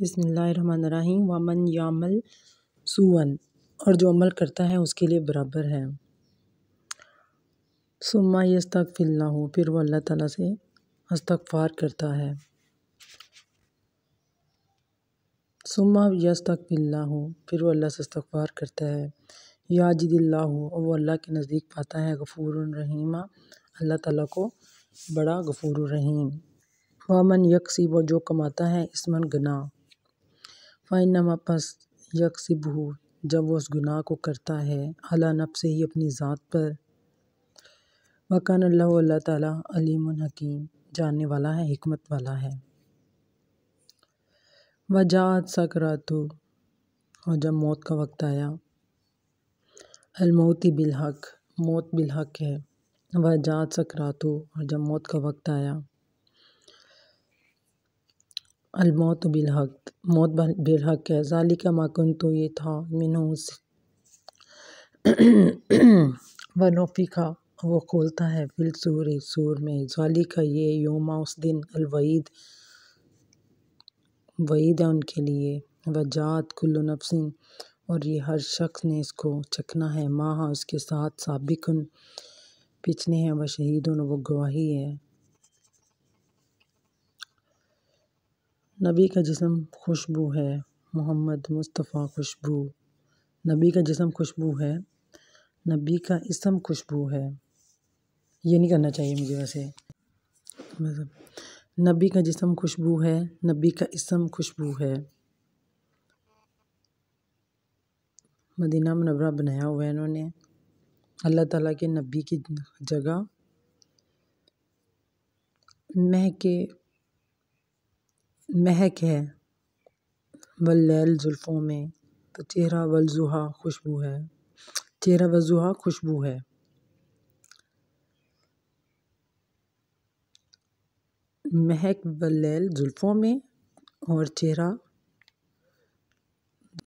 बसमीम वमन यामल सुवन और जो अमल करता है उसके लिए बराबर है सुम्मा यस्तक फिल्ला हो फिर वह अल्लाह ताला से अस्तगफार करता है सुम्मा यस्तक फिल्ला हो फिर वह अल्लाह से अस्तगफार करता है याजिदिल्ला हो और वो अल्लाह के नज़दीक पाता है गफूर रहीमा अल्लाह ताला को बड़ा गफूर रहीम वामन यकसीब और जो कमाता है इसमन गना फ़ाइनमा यकसब हो जब वह उस गुनाह को करता है अला नब से ही अपनी ज़ात पर मकान अल्लाह अल्लाह ताला अलीम हकीम जानने वाला है हमत वाला है वजात सकरातु और जब मौत का वक्त आया अलमौती बिलहक मौत बिलहक है वजात सकरातु और जब मौत का वक्त आया अलमौत बिलहक मौत बिलहक है ज़ालिका माकुन तो ये था मिनूस वनोफिका वो खोलता है फिलसूर सूर में ज़ालिका ये योमा उस दिन अलवईद वईद है उनके लिए वजात कुल्लु नफसिन और ये हर शख्स ने इसको चखना है माह उसके साथ सबकन पिछने हैं व शहीद वो गवाही है नबी का जिसम खुशबू है मोहम्मद मुस्तफ़ा खुशबू नबी का जिसम खुशबू है नबी का इसम खुशबू है ये नहीं करना चाहिए मुझे वैसे मतलब नबी का जिसम खुशबू है नबी का इसम खुशबू है मदीना मनवरा बनाया हुआ है इन्होंने अल्लाह ताला के नबी की जगह महके महक है वल लैल जुल्फ़ों में तो चेहरा वल जुहा खुशबू है चेहरा वल जुहा खुशबू है महक वल लैल जुल्फ़ों में और चेहरा